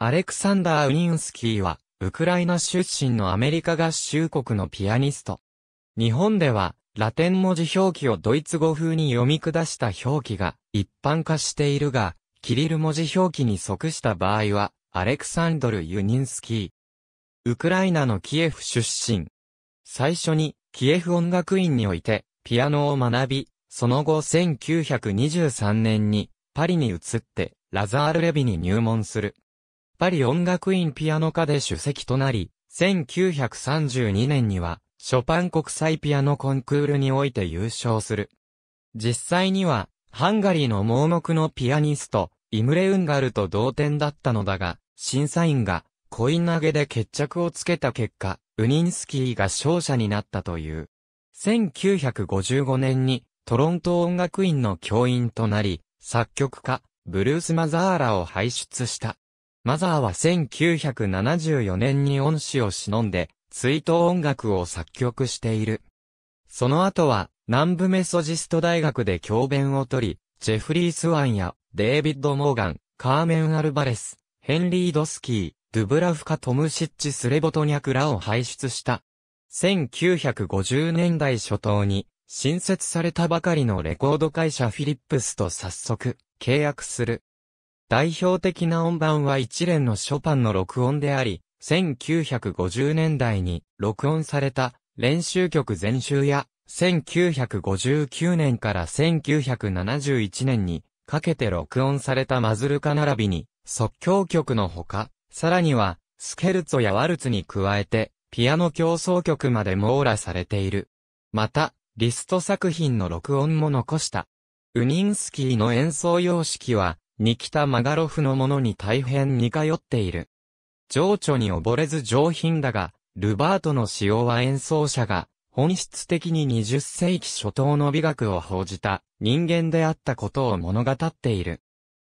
アレクサンダー・ウニンスキーは、ウクライナ出身のアメリカ合衆国のピアニスト。日本では、ラテン文字表記をドイツ語風に読み下した表記が一般化しているが、キリル文字表記に即した場合は、アレクサンドル・ユニンスキー。ウクライナのキエフ出身。最初に、キエフ音楽院において、ピアノを学び、その後1923年に、パリに移って、ラザール・レビに入門する。パリ音楽院ピアノ科で主席となり、1932年には、ショパン国際ピアノコンクールにおいて優勝する。実際には、ハンガリーの盲目のピアニスト、イムレ・ウンガルと同点だったのだが、審査員が、コイン投げで決着をつけた結果、ウニンスキーが勝者になったという。1955年に、トロント音楽院の教員となり、作曲家、ブルース・マザーラを輩出した。マザーは1974年に恩師を忍んで、追悼音楽を作曲している。その後は、南部メソジスト大学で教鞭を取り、ジェフリー・スワンや、デイビッド・モーガン、カーメン・アルバレス、ヘンリー・ドスキー、ドゥブラフカ・トムシッチ・スレボトニャクらを輩出した。1950年代初頭に、新設されたばかりのレコード会社フィリップスと早速、契約する。代表的な音盤は一連のショパンの録音であり、1950年代に録音された練習曲全集や、1959年から1971年にかけて録音されたマズルカ並びに即興曲のほか、さらにはスケルツォやワルツに加えてピアノ競争曲まで網羅されている。また、リスト作品の録音も残した。ウニンスキーの演奏様式は、ニキタ・マガロフのものに大変似通っている。情緒に溺れず上品だが、ルバートの仕様は演奏者が、本質的に20世紀初頭の美学を報じた人間であったことを物語っている。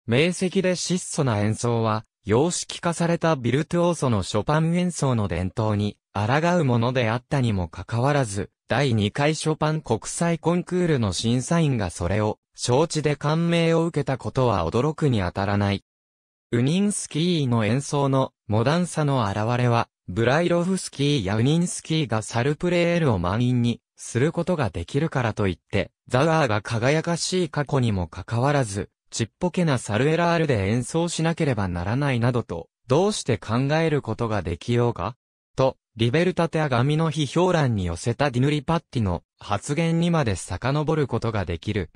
明晰で質素な演奏は、様式化されたビルトゥオーソのショパン演奏の伝統に抗うものであったにもかかわらず、第2回ショパン国際コンクールの審査員がそれを承知で感銘を受けたことは驚くに当たらない。ウニンスキーの演奏のモダンさの現れは、ブライロフスキーやウニンスキーがサルプレールを満員にすることができるからといって、ザワーが輝かしい過去にもかかわらず、ちっぽけなサルエラールで演奏しなければならないなどと、どうして考えることができようかと、リベルタテアガミの批評欄に寄せたディヌリパッティの発言にまで遡ることができる。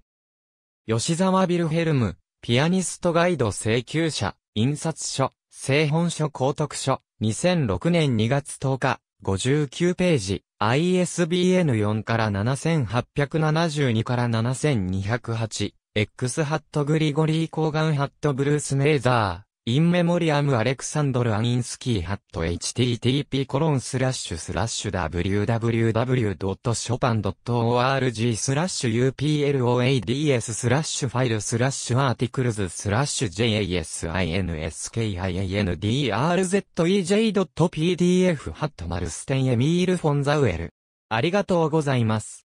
吉沢ビルヘルム、ピアニストガイド請求者、印刷書、製本書公徳書、2006年2月10日、59ページ、ISBN 4から7872から7208、X ハットグリゴリー・コーガンハットブルース・ネーザー。インメモリアムアレクサンドル・アインスキーハット http コロンスラッシュスラッシュ www.chopin.org スラッシュ uploads スラッシュファイルスラッシュアーティクルズスラッシュ jasinskiandrzej.pdf ハットマルステンエミール・フォンザウエルありがとうございます。